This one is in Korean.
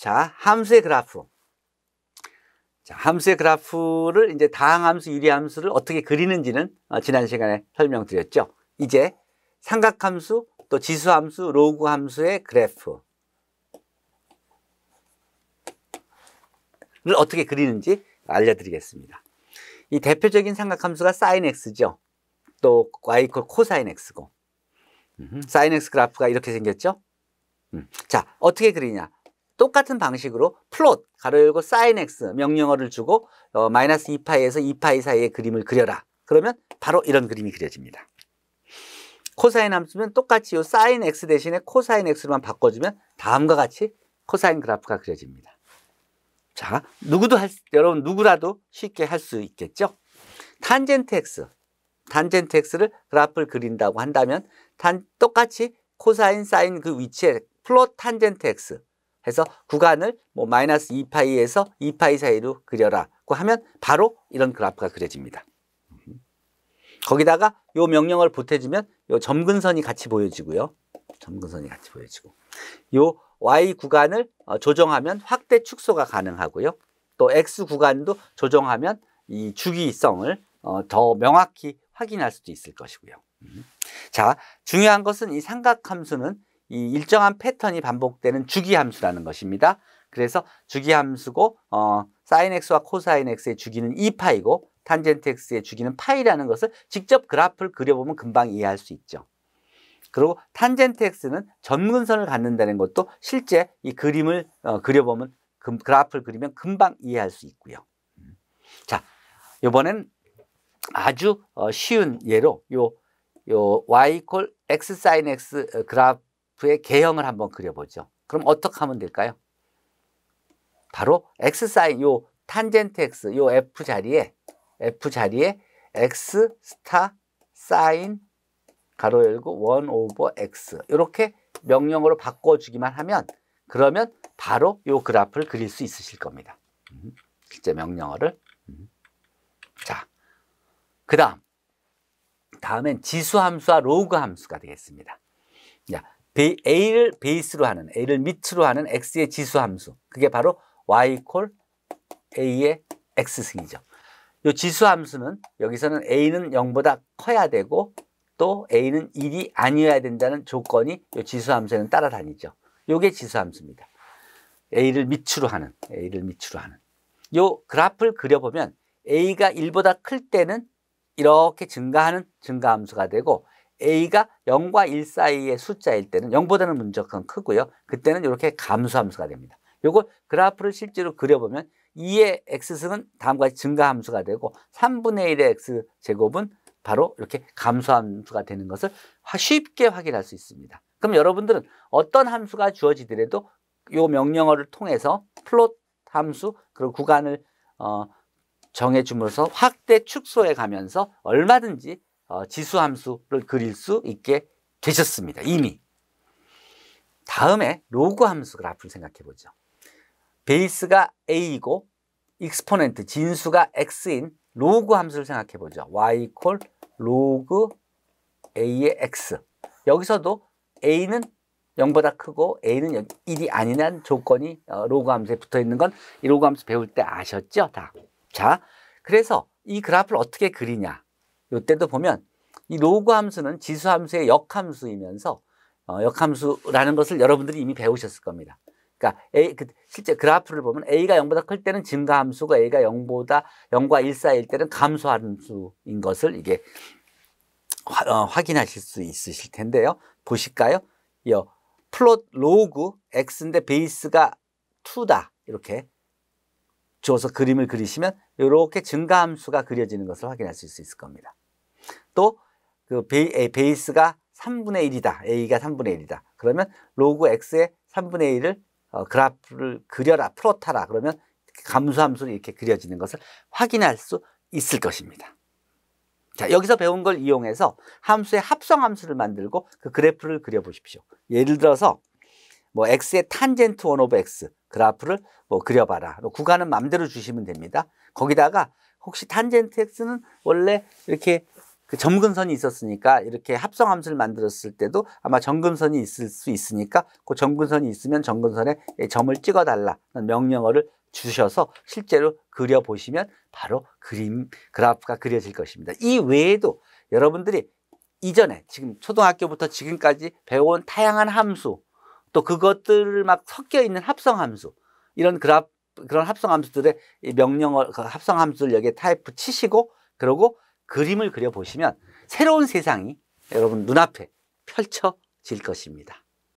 자, 함수의 그래프. 자, 함수의 그래프를 이제 다항함수, 유리함수를 어떻게 그리는지는 어, 지난 시간에 설명드렸죠. 이제 삼각함수, 또 지수함수, 로그함수의 그래프. 를 어떻게 그리는지 알려드리겠습니다. 이 대표적인 삼각함수가 sin x죠. 또 y 이퀄 코사인 x고. 사인 음, x 그래프가 이렇게 생겼죠. 음, 자, 어떻게 그리냐. 똑같은 방식으로 플롯 가로열고 사인 x 명령어를 주고 어, 마이너스 2파이에서 2파이 사이의 그림을 그려라. 그러면 바로 이런 그림이 그려집니다. 코사인 함수면 똑같이 요 사인 x 대신에 코사인 x로만 바꿔주면 다음과 같이 코사인 그래프가 그려집니다. 자, 누구도 할, 여러분 누구라도 쉽게 할 수 있겠죠? 탄젠트 x, 탄젠트 x를 그래프를 그린다고 한다면 단, 똑같이 코사인 사인 그 위치에 플롯 탄젠트 x 해서 구간을 뭐 마이너스 2파이에서 2파이 사이로 그려라고 하면 바로 이런 그래프가 그려집니다. 거기다가 요 명령을 보태주면 요 점근선이 같이 보여지고요. 점근선이 같이 보여지고 요 Y 구간을 어, 조정하면 확대 축소가 가능하고요. 또 X 구간도 조정하면 이 주기성을 어, 더 명확히 확인할 수도 있을 것이고요. 음. 자, 중요한 것은 이 삼각함수는 이 일정한 패턴이 반복되는 주기함수라는 것입니다. 그래서 주기함수고 어, 사인 x와 코사인 x의 주기는 2파이고 탄젠트 x의 주기는 파이라는 것을 직접 그래프를 그려보면 금방 이해할 수 있죠. 그리고 탄젠트 x는 전근선을 갖는다는 것도 실제 이 그림을 어, 그려보면 금, 그래프를 그리면 금방 이해할 수 있고요. 자, 이번엔 아주 어, 쉬운 예로 요, 요 y 콜 x 사인 x 어, 그래프 그의 개형을 한번 그려보죠. 그럼 어떻게 하면 될까요? 바로 x 사인 요 탄젠트 x 요 f 자리에 f 자리에 x 스타 사인 가로 열고 1 오버 x 이렇게 명령으로 바꿔주기만 하면 그러면 바로 요 그래프를 그릴 수 있으실 겁니다. 음, 실제 명령어를 음. 자, 그 다음 다음엔 지수 함수와 로그 함수가 되겠습니다. 자, A를 베이스로 하는 A를 밑으로 하는 X의 지수 함수 그게 바로 Y 콜 A의 X승이죠. 이 지수 함수는 여기서는 A는 0보다 커야 되고 또 A는 1이 아니어야 된다는 조건이 이 지수 함수에는 따라다니죠. 이게 지수 함수입니다. A를 밑으로 하는 A를 밑으로 하는 이 그래프를 그려보면 A가 1보다 클 때는 이렇게 증가하는 증가함수가 되고 a가 0과 1 사이의 숫자일 때는 0보다는 문적은 크고요. 그때는 이렇게 감소함수가 됩니다. 요거 그래프를 실제로 그려보면 2의 x승은 다음과 같이 증가함수가 되고 3분의 1의 x제곱은 바로 이렇게 감소함수가 되는 것을 쉽게 확인할 수 있습니다. 그럼 여러분들은 어떤 함수가 주어지더라도 요 명령어를 통해서 플롯 함수 그리고 구간을 어, 정해줌으로써 확대 축소해 가면서 얼마든지 어, 지수함수를 그릴 수 있게 되셨습니다. 이미. 다음에 로그 함수 그래프를 생각해 보죠. 베이스가 a이고 익스포넨트 진수가 x인 로그 함수를 생각해 보죠. y 콜 로그 a의 x. 여기서도 a는 0보다 크고 a는 1이 아니란 조건이 어, 로그 함수에 붙어 있는 건 이 로그 함수 배울 때 아셨죠? 다. 자, 그래서 이 그래프를 어떻게 그리냐? 이때도 보면 이 로그 함수는 지수 함수의 역함수이면서 어, 역함수라는 것을 여러분들이 이미 배우셨을 겁니다. 그러니까 A, 그 실제 그래프를 보면 A가 0보다 클 때는 증가 함수고 A가 0보다 0과 1 사이일 때는 감소 함수인 것을 이게 화, 어, 확인하실 수 있으실 텐데요. 보실까요? 이 플롯 로그 x인데 베이스가 2다 이렇게 줘서 그림을 그리시면 이렇게 증가함수가 그려지는 것을 확인할 수 있을 겁니다. 또그 베이스가 3분의 1이다. A가 3분의 1이다. 그러면 로그 X의 3분의 1을 어, 그래프를 그려라, 풀로타라 그러면 감수함수로 이렇게 그려지는 것을 확인할 수 있을 것입니다. 자, 여기서 배운 걸 이용해서 함수의 합성함수를 만들고 그 그래프를 그려보십시오. 예를 들어서 뭐 x의 탄젠트 원 오브 x 그래프를 뭐 그려봐라. 뭐 구간은 마음대로 주시면 됩니다. 거기다가 혹시 탄젠트 x는 원래 이렇게 그 점근선이 있었으니까 이렇게 합성 함수를 만들었을 때도 아마 점근선이 있을 수 있으니까 그 점근선이 있으면 점근선에 점을 찍어 달라 명령어를 주셔서 실제로 그려 보시면 바로 그림 그래프가 그려질 것입니다. 이 외에도 여러분들이 이전에 지금 초등학교부터 지금까지 배워온 다양한 함수 또 그것들을 막 섞여 있는 합성 함수 이런 그래프 그런 합성 함수들의 명령어 그 합성 함수를 여기에 타이프 치시고 그러고 그림을 그려보시면 새로운 세상이 여러분 눈앞에 펼쳐질 것입니다.